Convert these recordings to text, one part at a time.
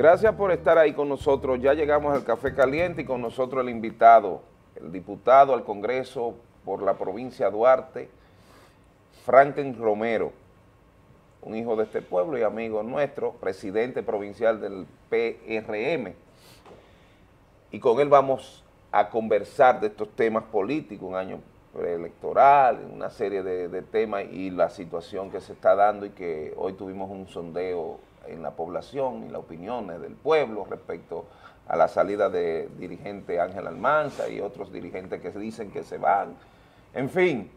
Gracias por estar ahí con nosotros. Ya llegamos al Café Caliente y con nosotros el invitado, el diputado al Congreso por la provincia de Duarte, Franken Romero, un hijo de este pueblo y amigo nuestro, presidente provincial del PRM. Y con él vamos a conversar de estos temas políticos, un año electoral, una serie de, de temas y la situación que se está dando y que hoy tuvimos un sondeo en la población y las opiniones del pueblo respecto a la salida de dirigente Ángel Almanza y otros dirigentes que dicen que se van. En fin,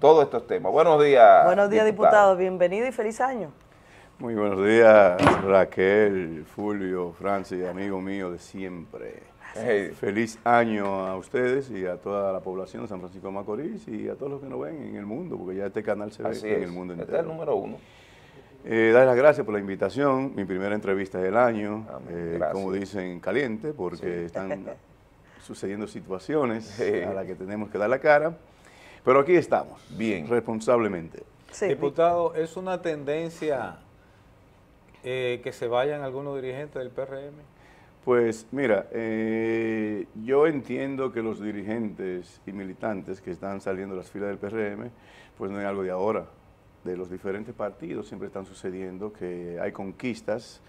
todos estos temas. Buenos días. Buenos días, diputados. Bienvenido y feliz año. Muy buenos días, Raquel, Fulvio, Francis, amigo mío de siempre. Feliz año a ustedes y a toda la población de San Francisco de Macorís y a todos los que nos ven en el mundo, porque ya este canal se ve en el mundo este entero. Este el número uno. Eh, las gracias por la invitación, mi primera entrevista del año, eh, como dicen, caliente, porque están sucediendo situaciones a las que tenemos que dar la cara, pero aquí estamos, bien, responsablemente. Diputado, ¿es una tendencia eh, que se vayan algunos dirigentes del PRM? Pues mira, eh, yo entiendo que los dirigentes y militantes que están saliendo de las filas del PRM, pues no es algo de ahora, de los diferentes partidos siempre están sucediendo, que hay conquistas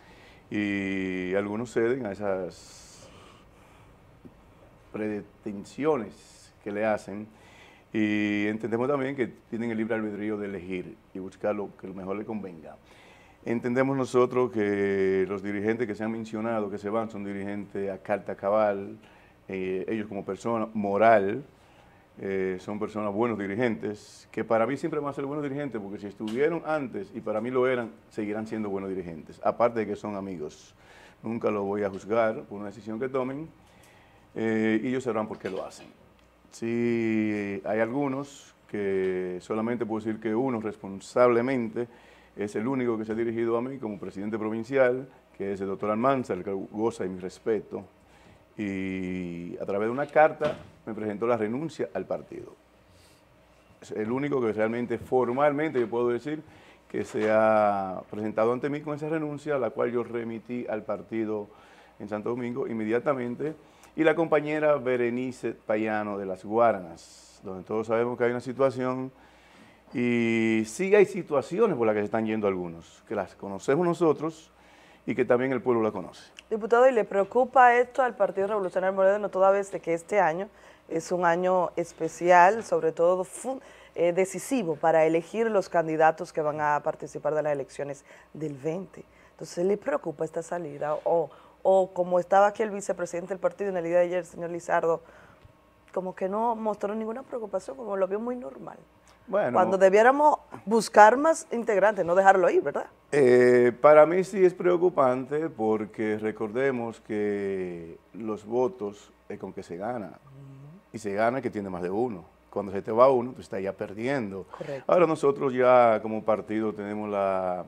y algunos ceden a esas pretensiones que le hacen y entendemos también que tienen el libre albedrío de elegir y buscar lo que mejor le convenga. Entendemos nosotros que los dirigentes que se han mencionado, que se van, son dirigentes a carta cabal, eh, ellos como persona moral, eh, son personas buenos dirigentes, que para mí siempre van a ser buenos dirigentes, porque si estuvieron antes y para mí lo eran, seguirán siendo buenos dirigentes, aparte de que son amigos. Nunca los voy a juzgar por una decisión que tomen eh, y ellos sabrán por qué lo hacen. Si hay algunos que solamente puedo decir que uno responsablemente es el único que se ha dirigido a mí como presidente provincial, que es el doctor Almanza, el que goza de mi respeto, y a través de una carta me presentó la renuncia al partido. Es el único que realmente formalmente yo puedo decir que se ha presentado ante mí con esa renuncia, la cual yo remití al partido en Santo Domingo inmediatamente, y la compañera Berenice Payano de Las Guaranas, donde todos sabemos que hay una situación y sí hay situaciones por las que se están yendo algunos, que las conocemos nosotros y que también el pueblo la conoce. Diputado, ¿y le preocupa esto al Partido Revolucionario Moreno toda vez de que este año es un año especial, sobre todo eh, decisivo para elegir los candidatos que van a participar de las elecciones del 20. Entonces, ¿le preocupa esta salida? O, o como estaba aquí el vicepresidente del partido en el día de ayer, señor Lizardo, como que no mostró ninguna preocupación, como lo vio muy normal. Bueno, Cuando debiéramos buscar más integrantes, no dejarlo ahí, ¿verdad? Eh, para mí sí es preocupante porque recordemos que los votos es con que se gana. Mm y se gana que tiene más de uno. Cuando se te va uno, tú pues estás ya perdiendo. Ahora nosotros ya como partido tenemos la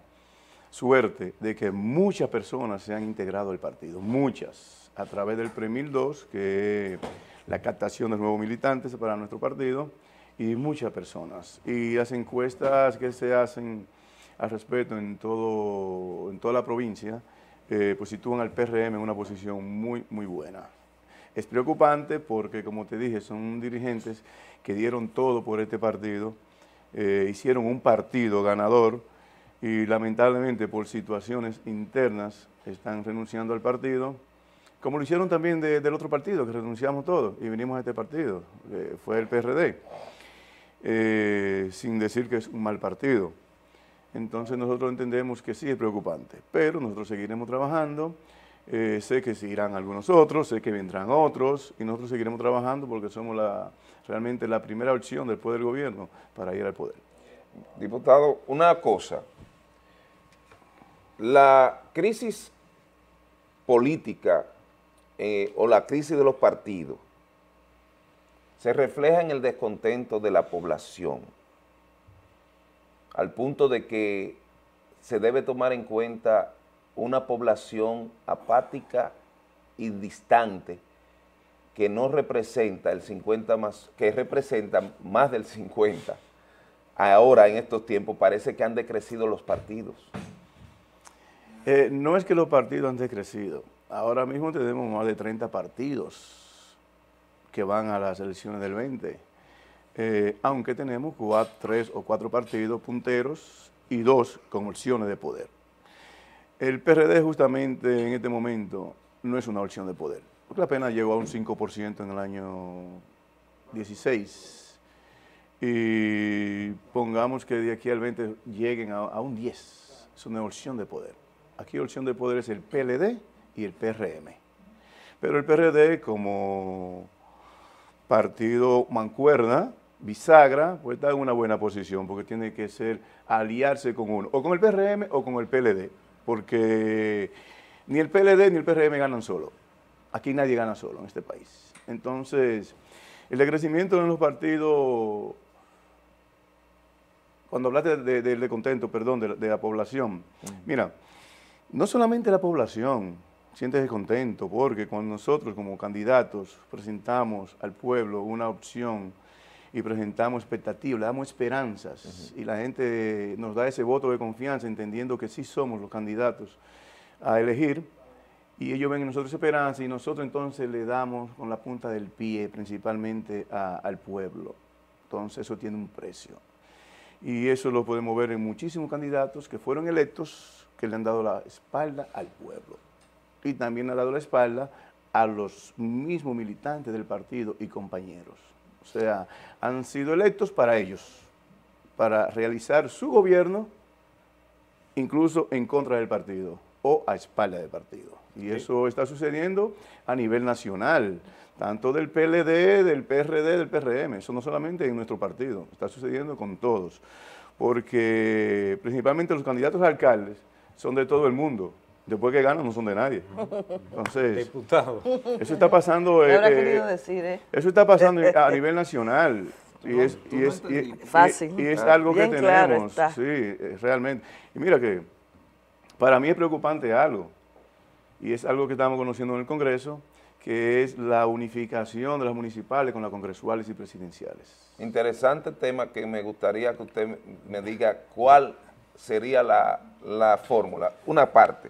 suerte de que muchas personas se han integrado al partido, muchas, a través del Premil 2, que es la captación de nuevos militantes para nuestro partido, y muchas personas. Y las encuestas que se hacen al respecto en, todo, en toda la provincia, eh, pues sitúan al PRM en una posición muy, muy buena. Es preocupante porque, como te dije, son dirigentes que dieron todo por este partido, eh, hicieron un partido ganador y lamentablemente por situaciones internas están renunciando al partido, como lo hicieron también del otro partido, que renunciamos todos y vinimos a este partido, eh, fue el PRD, eh, sin decir que es un mal partido. Entonces nosotros entendemos que sí es preocupante, pero nosotros seguiremos trabajando. Eh, sé que seguirán algunos otros, sé que vendrán otros y nosotros seguiremos trabajando porque somos la, realmente la primera opción poder del gobierno para ir al poder. Diputado, una cosa. La crisis política eh, o la crisis de los partidos se refleja en el descontento de la población, al punto de que se debe tomar en cuenta una población apática y distante que no representa el 50 más, que representa más del 50. Ahora, en estos tiempos, parece que han decrecido los partidos. Eh, no es que los partidos han decrecido. Ahora mismo tenemos más de 30 partidos que van a las elecciones del 20. Eh, aunque tenemos cuatro, tres o cuatro partidos punteros y dos con opciones de poder. El PRD justamente en este momento no es una opción de poder, porque la pena llegó a un 5% en el año 16. Y pongamos que de aquí al 20 lleguen a, un 10. Es una opción de poder. Aquí opción de poder es el PLD y el PRM. Pero el PRD como partido mancuerna, bisagra, pues está en una buena posición, porque tiene que ser aliarse con uno, o con el PRM o con el PLD porque ni el PLD ni el PRM ganan solo. Aquí nadie gana solo en este país. Entonces, el decrecimiento de los partidos, cuando hablaste del de, perdón, de, la población, mira, no solamente la población siente descontento, porque cuando nosotros como candidatos presentamos al pueblo una opción y presentamos expectativas, le damos esperanzas y la gente nos da ese voto de confianza entendiendo que sí somos los candidatos a elegir y ellos ven en nosotros esperanza y nosotros entonces le damos con la punta del pie principalmente al pueblo. Entonces eso tiene un precio. Y eso lo podemos ver en muchísimos candidatos que fueron electos que le han dado la espalda al pueblo. Y también le han dado la espalda a los mismos militantes del partido y compañeros. O sea, han sido electos para ellos, para realizar su gobierno, incluso en contra del partido o a espalda del partido. Y eso está sucediendo a nivel nacional, tanto del PLD, del PRD, del PRM. Eso no solamente en nuestro partido, está sucediendo con todos. Porque principalmente los candidatos a alcaldes son de todo el mundo después que ganan no son de nadie. Entonces, Diputado. Eso está pasando. Eh, eh decir, eh. Eso está pasando a nivel nacional. Y es, es ah. algo que tenemos. sí, eh, realmente. Y mira que para mí es preocupante algo, y es algo que estamos conociendo en el Congreso, que es la unificación de las municipales con las congresuales y presidenciales. Interesante tema que me gustaría que usted me diga cuál sería la, la fórmula. Una parte.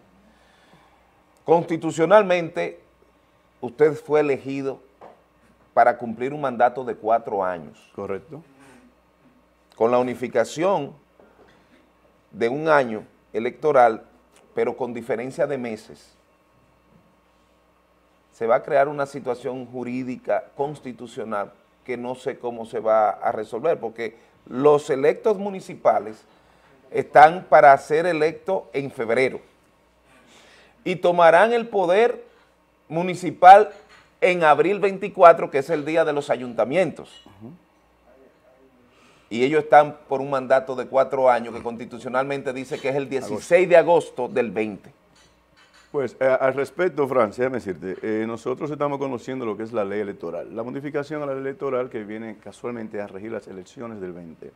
Constitucionalmente, usted fue elegido para cumplir un mandato de cuatro años. Correcto. Con la unificación de un año electoral, pero con diferencia de meses, se va a crear una situación jurídica constitucional que no sé cómo se va a resolver, porque los electos municipales están para ser electos en febrero y tomarán el poder municipal en abril 24, que es el día de los ayuntamientos. Y ellos están por un mandato de cuatro años que constitucionalmente dice que es el 16 de agosto del 20. Pues eh, al respecto, Francia, déjame decirte, eh, nosotros estamos conociendo lo que es la ley electoral, la modificación a la ley electoral que viene casualmente a regir las elecciones del 20.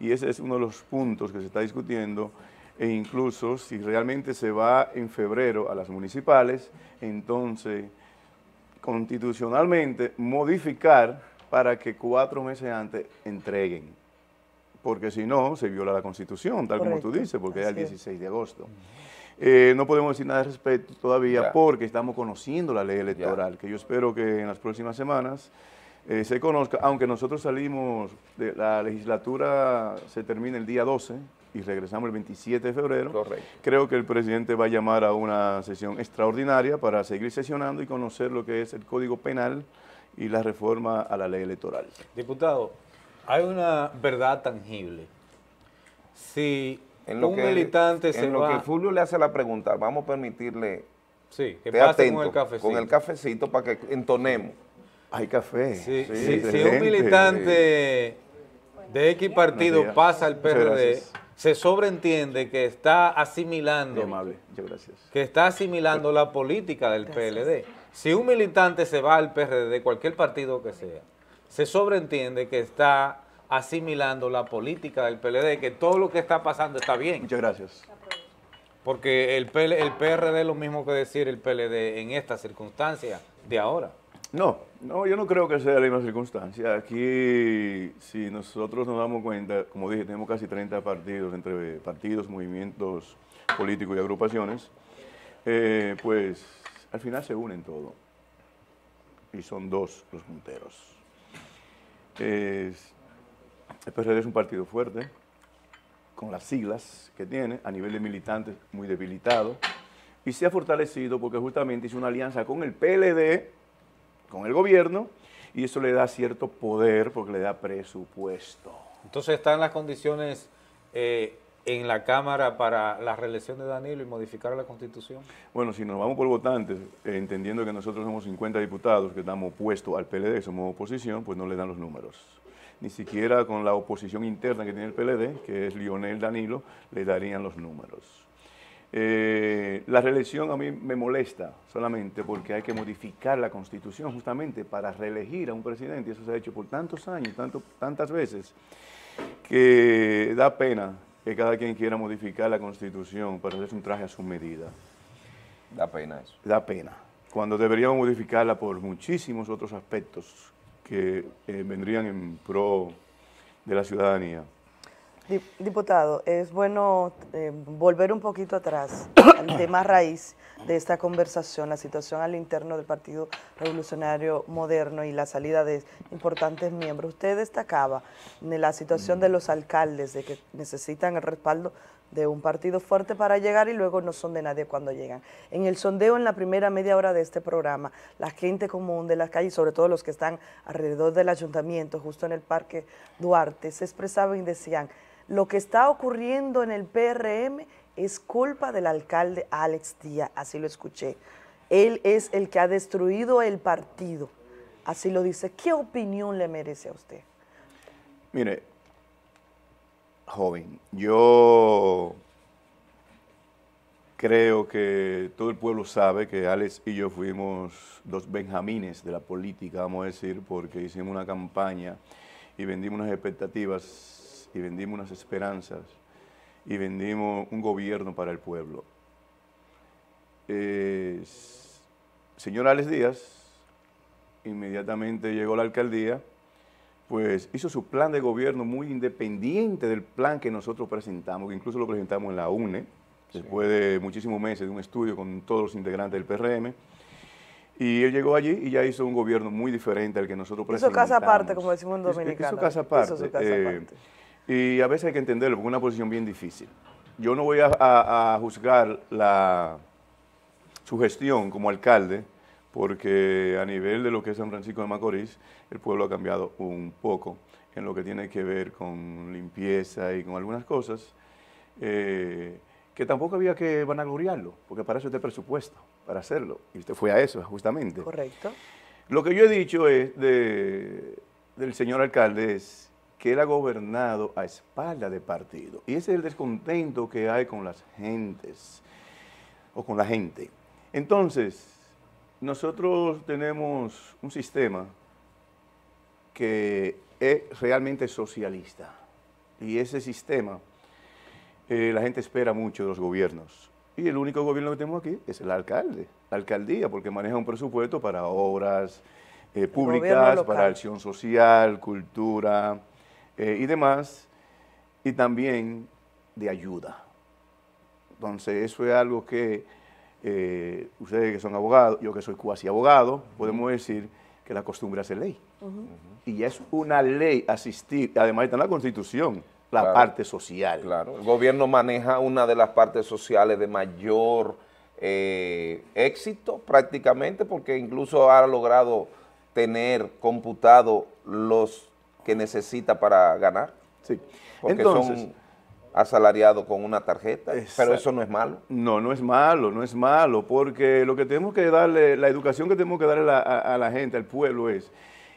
Y ese es uno de los puntos que se está discutiendo e incluso si realmente se va en febrero a las municipales, entonces constitucionalmente modificar para que cuatro meses antes entreguen. Porque si no, se viola la Constitución, tal como tú dices, porque es el 16 de agosto. Eh, no podemos decir nada al respecto todavía porque estamos conociendo la ley electoral, que yo espero que en las próximas semanas eh, se conozca, aunque nosotros salimos, de la legislatura se termina el día 12, y regresamos el 27 de febrero. Correcto. Creo que el presidente va a llamar a una sesión extraordinaria para seguir sesionando y conocer lo que es el Código Penal y la reforma a la ley electoral. Diputado, hay una verdad tangible. Si en lo un que, militante en lo que Fulvio le hace la pregunta, vamos a permitirle... Sí, que pase con el cafecito. Con el cafecito para que entonemos. Hay café. Sí, si, si un militante de X partido pasa al PRD se sobreentiende que está asimilando. gracias. Que está asimilando la política del PLD. Si un militante se va al PRD de cualquier partido que sea, se sobreentiende que está asimilando la política del PLD, que todo lo que está pasando está bien. Muchas gracias. Porque el, el PRD es lo mismo que decir el PLD en estas circunstancias de ahora. No, no, yo no creo que sea la misma circunstancia. Aquí, si nosotros nos damos cuenta, como dije, tenemos casi 30 partidos entre partidos, movimientos políticos y agrupaciones, eh, pues al final se unen todo. Y son dos los punteros. el PRD es un partido fuerte, con las siglas que tiene, a nivel de militantes muy debilitado, y se ha fortalecido porque justamente hizo una alianza con el PLD, con el gobierno y eso le da cierto poder porque le da presupuesto. Entonces están las condiciones eh, en la Cámara para la reelección de Danilo y modificar la Constitución. Bueno, si nos vamos por votantes, eh, entendiendo que nosotros somos 50 diputados que estamos opuestos al PLD, somos oposición, pues no le dan los números. Ni siquiera con la oposición interna que tiene el PLD, que es Lionel Danilo, le darían los números. Eh, la reelección a mí me molesta solamente porque hay que modificar la constitución justamente para reelegir a un presidente. y Eso se ha hecho por tantos años, tanto, tantas veces, que da pena que cada quien quiera modificar la constitución para hacer un traje a su medida. Da pena eso. Da pena. Cuando deberíamos modificarla por muchísimos otros aspectos que eh, vendrían en pro de la ciudadanía. Diputado, es bueno eh, volver un poquito atrás al tema raíz de esta conversación, la situación al interno del Partido Revolucionario Moderno y la salida de importantes miembros. Usted destacaba de la situación de los alcaldes, de que necesitan el respaldo de un partido fuerte para llegar y luego no son de nadie cuando llegan. En el sondeo, en la primera media hora de este programa, la gente común de las calles, sobre todo los que están alrededor del ayuntamiento, justo en el Parque Duarte, se expresaban y decían lo que está ocurriendo en el PRM es culpa del alcalde Alex Díaz, así lo escuché. Él es el que ha destruido el partido, así lo dice. ¿Qué opinión le merece a usted? Mire, joven, yo creo que todo el pueblo sabe que Alex y yo fuimos dos benjamines de la política, vamos a decir, porque hicimos una campaña y vendimos unas expectativas y vendimos unas esperanzas y vendimos un gobierno para el pueblo. señor Alex Díaz, inmediatamente llegó la alcaldía, pues hizo su plan de gobierno muy independiente del plan que nosotros presentamos, que incluso lo presentamos en la UNE, después de muchísimos meses de un estudio con todos los integrantes del PRM. Y él llegó allí y ya hizo un gobierno muy diferente al que nosotros presentamos. Hizo casa aparte, como decimos en dominicano. Hizo casa aparte. su casa eh, aparte. Y a veces hay que entenderlo, porque es una posición bien difícil. Yo no voy a, juzgar la, su gestión como alcalde, porque a nivel de lo que es San Francisco de Macorís, el pueblo ha cambiado un poco en lo que tiene que ver con limpieza y con algunas cosas, eh, que tampoco había que vanagloriarlo, porque para eso está el presupuesto, para hacerlo. Y usted fue a eso, justamente. Correcto. Lo que yo he dicho es de, del señor alcalde es que él ha gobernado a espalda de partido. Y ese es el descontento que hay con las gentes, o con la gente. Entonces, nosotros tenemos un sistema que es realmente socialista. Y ese sistema, eh, la gente espera mucho de los gobiernos. Y el único gobierno que tenemos aquí es el alcalde, la alcaldía, porque maneja un presupuesto para obras eh, públicas, para acción social, cultura, eh, y demás, y también de ayuda. Entonces, eso es algo que eh, ustedes que son abogados, yo que soy cuasi abogado, podemos decir que la costumbre hace ley. Y es una ley asistir, además está en la Constitución, la parte social. Claro, el gobierno maneja una de las partes sociales de mayor eh, éxito prácticamente, porque incluso ha logrado tener computado los que necesita para ganar. Sí. Porque Entonces, son asalariados con una tarjeta, pero eso no es malo. No, no es malo, no es malo, porque lo que tenemos que darle, la educación que tenemos que darle a, la gente, al pueblo, es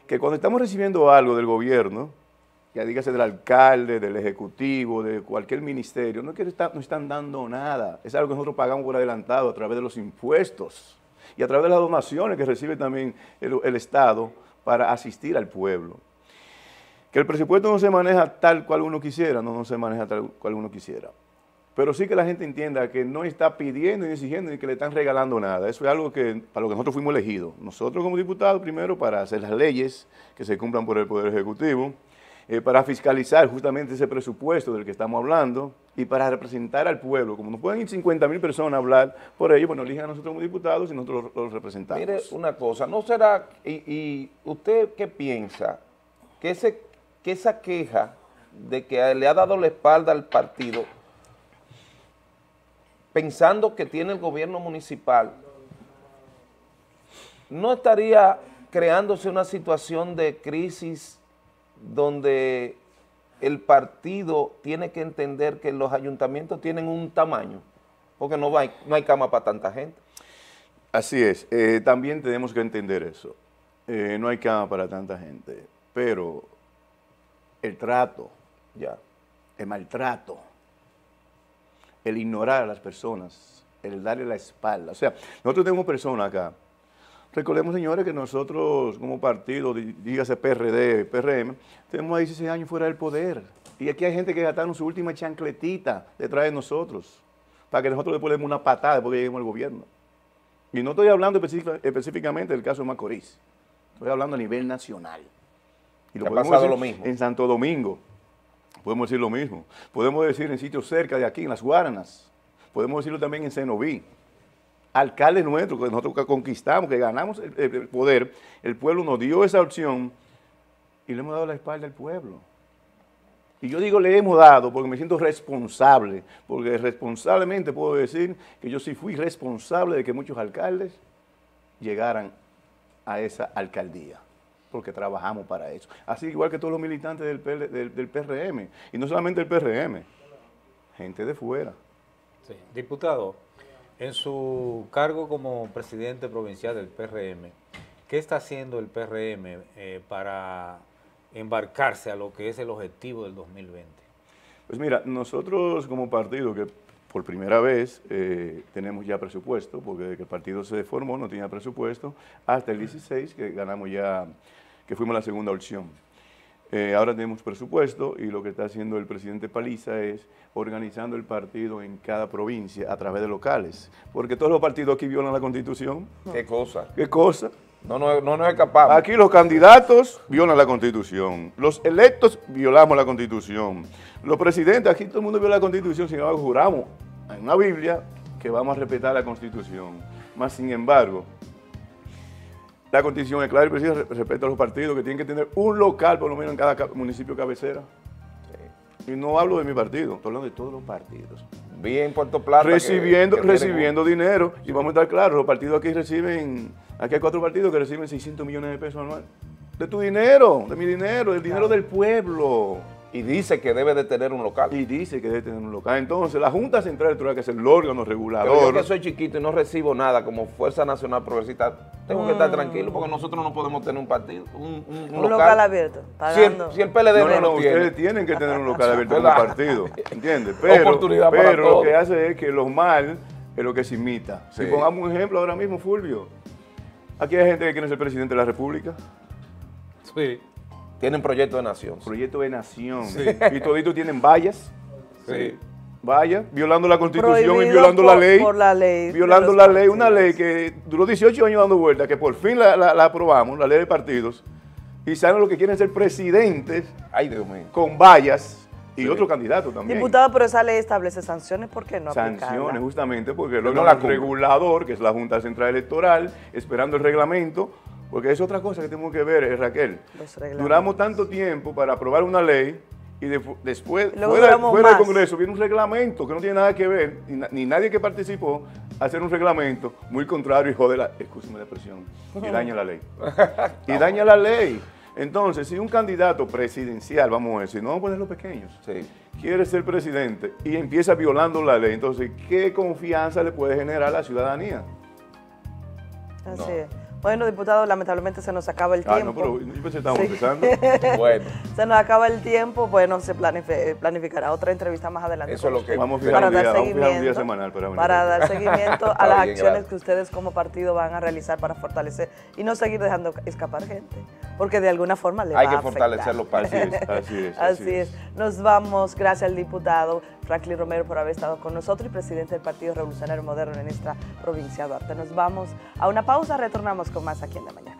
que cuando estamos recibiendo algo del gobierno, ya dígase del alcalde, del ejecutivo, de cualquier ministerio, no, quiere no están dando nada. Es algo que nosotros pagamos por adelantado a través de los impuestos y a través de las donaciones que recibe también el Estado para asistir al pueblo. Que el presupuesto no se maneja tal cual uno quisiera, no, no se maneja tal cual uno quisiera. Pero sí que la gente entienda que no está pidiendo ni exigiendo ni que le están regalando nada. Eso es algo que, para lo que nosotros fuimos elegidos. Nosotros como diputados, primero, para hacer las leyes que se cumplan por el Poder Ejecutivo, eh, para fiscalizar justamente ese presupuesto del que estamos hablando y para representar al pueblo. Como no pueden ir 50 mil personas a hablar por ello, bueno, pues eligen a nosotros como diputados y nosotros los, representamos. Mire una cosa, ¿no será, y, usted qué piensa, que ese esa queja de que le ha dado la espalda al partido, pensando que tiene el gobierno municipal, no estaría creándose una situación de crisis donde el partido tiene que entender que los ayuntamientos tienen un tamaño, porque no hay, no hay cama para tanta gente. Así es, eh, también tenemos que entender eso. Eh, no hay cama para tanta gente, pero el trato, ya, el maltrato, el ignorar a las personas, el darle la espalda. O sea, nosotros tenemos personas acá. Recordemos, señores, que nosotros como partido, dígase PRD, PRM, tenemos 16 años fuera del poder. Y aquí hay gente que gastaron su última chancletita detrás de nosotros, para que nosotros le ponemos una patada después que lleguemos al gobierno. Y no estoy hablando específicamente del caso de Macorís, estoy hablando a nivel nacional. Y lo ha En Santo Domingo, podemos decir lo mismo. Podemos decir en sitios cerca de aquí, en las Guaranas. Podemos decirlo también en Senoví. Alcaldes nuestros, que nosotros conquistamos, que ganamos el poder, el pueblo nos dio esa opción y le hemos dado la espalda al pueblo. Y yo digo le hemos dado porque me siento responsable, porque responsablemente puedo decir que yo sí fui responsable de que muchos alcaldes llegaran a esa alcaldía porque trabajamos para eso. Así igual que todos los militantes del, PRM, y no solamente el PRM, gente de fuera. Diputado, en su cargo como presidente provincial del PRM, ¿qué está haciendo el PRM eh, para embarcarse a lo que es el objetivo del 2020? Pues mira, nosotros como partido que por primera vez eh, tenemos ya presupuesto, porque el partido se deformó, no tenía presupuesto, hasta el 16 que ganamos ya, que fuimos la segunda opción. Eh, ahora tenemos presupuesto y lo que está haciendo el presidente Paliza es organizando el partido en cada provincia a través de locales, porque todos los partidos aquí violan la constitución. ¿Qué cosa? ¿Qué cosa? No, no, no nos escapamos. Aquí los candidatos violan la constitución. Los electos violamos la constitución. Los presidentes, aquí todo el mundo viola la constitución, sin embargo, juramos en la Biblia que vamos a respetar la constitución. Más sin embargo, la constitución es clara y precisa respecto a los partidos que tienen que tener un local por lo menos en cada municipio cabecera. Y no hablo de mi partido, estoy hablando de todos los partidos. Bien, Puerto Plata. Recibiendo, recibiendo dinero. Y vamos a estar claros, los partidos aquí reciben Aquí hay cuatro partidos que reciben 600 millones de pesos anual. De tu dinero, de mi dinero, del dinero del pueblo. Y dice que debe de tener un local. Y dice que debe tener un local. Entonces, la Junta Central Electoral, que es el órgano regulador. yo que soy chiquito y no recibo nada como Fuerza Nacional Progresista, tengo que estar mm. tranquilo porque nosotros no podemos tener un partido, un, un, local. abierto. Si el, PLD no, no, no tiene. ustedes tienen que tener un local abierto en un partido. ¿Entiendes? Pero, pero lo que hace es que lo mal es lo que se imita. Si pongamos un ejemplo ahora mismo, Fulvio Aquí hay gente que quiere ser presidente de la República. Sí. Tienen proyecto de nación. Proyecto de nación. Sí. Y toditos tienen vallas. Sí. Vallas, violando la constitución y violando la ley. Violando la ley, una ley que duró 18 años dando vueltas, que por fin la, la aprobamos, la ley de partidos. Y saben lo que quieren ser presidentes. Ay, Dios mío. Con vallas y otro candidato también. Diputado, pero esa ley establece sanciones, ¿por qué no Sanciones, justamente, porque luego no el regulador, que es la Junta Central Electoral, esperando el reglamento, porque es otra cosa que tenemos que ver, eh, Raquel. Duramos tanto tiempo para aprobar una ley y después, fuera, del Congreso, viene un reglamento que no tiene nada que ver, ni, nadie que participó, hacer un reglamento muy contrario y joder, la, excúseme la expresión, y daña la ley. y daña la ley. Entonces, si un candidato presidencial, vamos a decir, no vamos a poner los pequeños, quiere ser presidente y empieza violando la ley, entonces, ¿qué confianza le puede generar a la ciudadanía? Así es. Bueno, diputado, lamentablemente se nos acaba el ah, tiempo. No, pero yo estamos bueno. Se nos acaba el tiempo, bueno, se planificará otra entrevista más adelante. Eso es lo que vamos a para, dar seguimiento, semanal para, dar seguimiento a las acciones que ustedes como partido van a realizar para fortalecer y no seguir dejando escapar gente, porque de alguna forma le Hay que fortalecer los Así es. Así, es. Nos vamos, gracias al diputado. Franklin Romero por haber estado con nosotros y presidente del Partido Revolucionario Moderno en nuestra provincia de Duarte. Nos vamos a una pausa, retornamos con más aquí en la mañana.